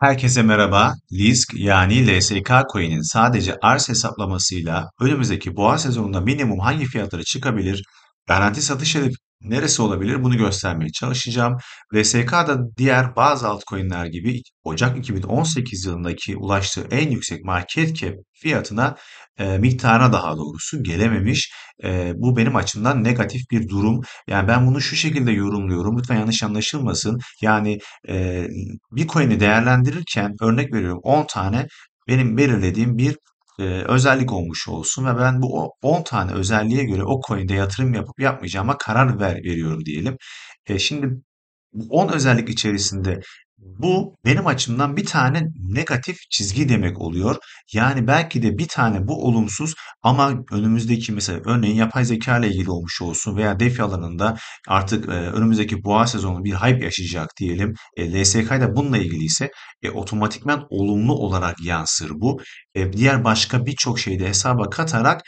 Herkese merhaba. LISK yani LSK coin'in sadece arz hesaplamasıyla önümüzdeki boğa sezonunda minimum hangi fiyatlara çıkabilir, garanti satış neresi olabilir bunu göstermeye çalışacağım. VSK da diğer bazı altcoin'ler gibi Ocak 2018 yılındaki ulaştığı en yüksek market cap fiyatına e, miktarına daha doğrusu gelememiş. E, bu benim açımdan negatif bir durum. Yani ben bunu şu şekilde yorumluyorum. Lütfen yanlış anlaşılmasın. Yani e, bir coin'i değerlendirirken örnek veriyorum 10 tane benim belirlediğim bir e, özellik olmuş olsun ve ben bu 10 tane özelliğe göre o coin'de yatırım yapıp yapmayacağıma karar ver veriyorum diyelim. E, şimdi 10 özellik içerisinde bu benim açımdan bir tane negatif çizgi demek oluyor. Yani belki de bir tane bu olumsuz ama önümüzdeki mesela örneğin yapay zeka ile ilgili olmuş olsun veya defi alanında artık e, önümüzdeki boğa sezonu bir hype yaşayacak diyelim. E, LSK da bununla ilgili ise e, otomatikman olumlu olarak yansır bu. E, diğer başka birçok şeyi de hesaba katarak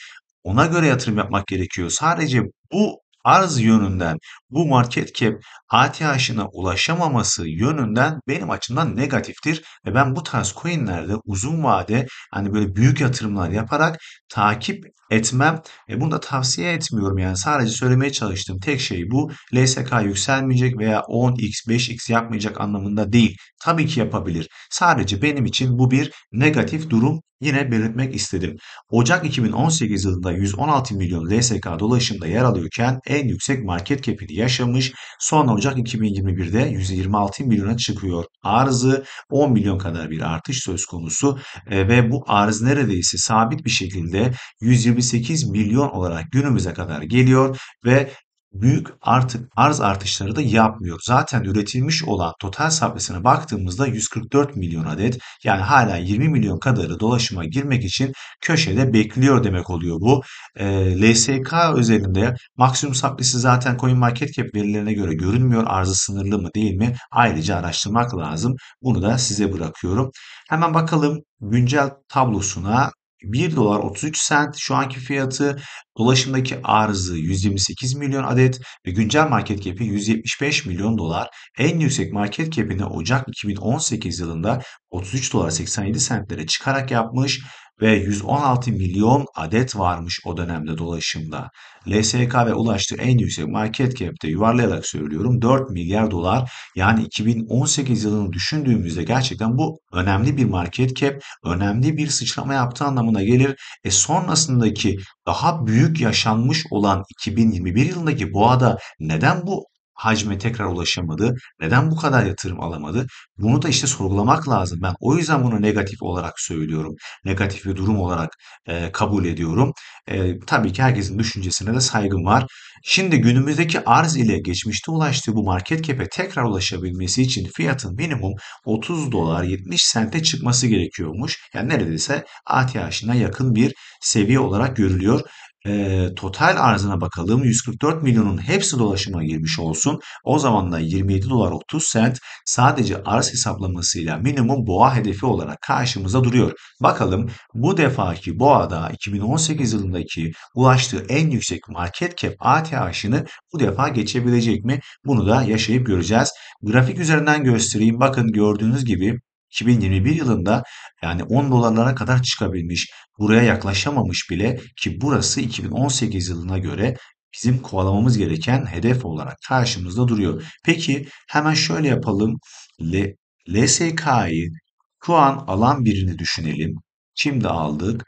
ona göre yatırım yapmak gerekiyor. Sadece bu arz yönünden bu market cap ATH'ına ulaşamaması yönünden benim açımdan negatiftir ve ben bu tarz coinlerde uzun vade hani böyle büyük yatırımlar yaparak takip etmem ve bunu da tavsiye etmiyorum yani sadece söylemeye çalıştığım tek şey bu LSK yükselmeyecek veya 10x 5x yapmayacak anlamında değil tabii ki yapabilir sadece benim için bu bir negatif durum yine belirtmek istedim. Ocak 2018 yılında 116 milyon LSK dolaşımda yer alıyorken en yüksek market cap'ini yaşamış sonra Ocak 2021'de 126 milyona çıkıyor. Arzı 10 milyon kadar bir artış söz konusu e, ve bu arz neredeyse sabit bir şekilde 128 milyon olarak günümüze kadar geliyor ve büyük artık arz artışları da yapmıyor. Zaten üretilmiş olan total sapyasına baktığımızda 144 milyon adet yani hala 20 milyon kadarı dolaşıma girmek için köşede bekliyor demek oluyor bu. E, ee, LSK özelinde maksimum sapyası zaten CoinMarketCap verilerine göre görünmüyor. Arzı sınırlı mı değil mi? Ayrıca araştırmak lazım. Bunu da size bırakıyorum. Hemen bakalım güncel tablosuna 1 dolar 33 sent şu anki fiyatı dolaşımdaki arzı 128 milyon adet ve güncel market cap'i 175 milyon dolar. En yüksek market cap'ini Ocak 2018 yılında 33 dolar 87 sentlere çıkarak yapmış ve 116 milyon adet varmış o dönemde dolaşımda. LSK ve ulaştığı en yüksek market cap'te yuvarlayarak söylüyorum 4 milyar dolar yani 2018 yılını düşündüğümüzde gerçekten bu önemli bir market cap, önemli bir sıçrama yaptığı anlamına gelir. E sonrasındaki daha büyük yaşanmış olan 2021 yılındaki boğada neden bu hacme tekrar ulaşamadı? Neden bu kadar yatırım alamadı? Bunu da işte sorgulamak lazım. Ben o yüzden bunu negatif olarak söylüyorum. Negatif bir durum olarak e, kabul ediyorum. E, tabii ki herkesin düşüncesine de saygım var. Şimdi günümüzdeki arz ile geçmişte ulaştığı bu market cap'e tekrar ulaşabilmesi için fiyatın minimum 30 dolar 70 sente çıkması gerekiyormuş. Yani neredeyse ATH'ına yakın bir seviye olarak görülüyor e, total arzına bakalım. 144 milyonun hepsi dolaşıma girmiş olsun. O zaman da 27 dolar 30 sent sadece arz hesaplamasıyla minimum boğa hedefi olarak karşımıza duruyor. Bakalım bu defaki boğada 2018 yılındaki ulaştığı en yüksek market cap ATH'ını bu defa geçebilecek mi? Bunu da yaşayıp göreceğiz. Grafik üzerinden göstereyim. Bakın gördüğünüz gibi 2021 yılında yani 10 dolarlara kadar çıkabilmiş, buraya yaklaşamamış bile ki burası 2018 yılına göre bizim kovalamamız gereken hedef olarak karşımızda duruyor. Peki hemen şöyle yapalım. L LSK'yı şu an alan birini düşünelim. Şimdi aldık.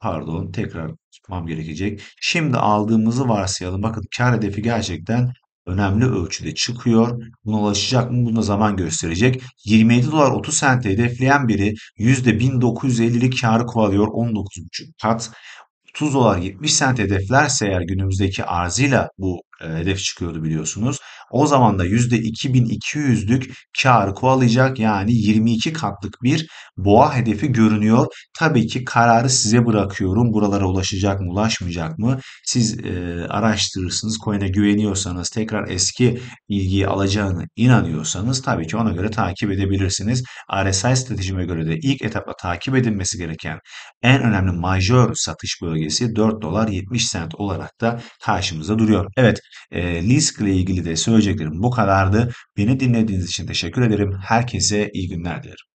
Pardon tekrar tutmam gerekecek. Şimdi aldığımızı varsayalım. Bakın kar hedefi gerçekten önemli ölçüde çıkıyor. Buna ulaşacak mı? Buna zaman gösterecek. 27 dolar 30 sente hedefleyen biri %1950'lik karı kovalıyor 19,5 kat. 30 dolar 70 sent hedeflerse eğer günümüzdeki arzıyla bu e, hedef çıkıyordu biliyorsunuz. O zaman da %2200'lük kar kovalayacak yani 22 katlık bir boğa hedefi görünüyor. Tabii ki kararı size bırakıyorum. Buralara ulaşacak mı ulaşmayacak mı? Siz e, araştırırsınız. Coin'e güveniyorsanız tekrar eski ilgiyi alacağını inanıyorsanız tabii ki ona göre takip edebilirsiniz. RSI stratejime göre de ilk etapta takip edilmesi gereken en önemli majör satış bölgesi 4 dolar 70 sent olarak da karşımıza duruyor. Evet e, Lisk ile ilgili de söyleyeceklerim bu kadardı. Beni dinlediğiniz için teşekkür ederim. Herkese iyi günler dilerim.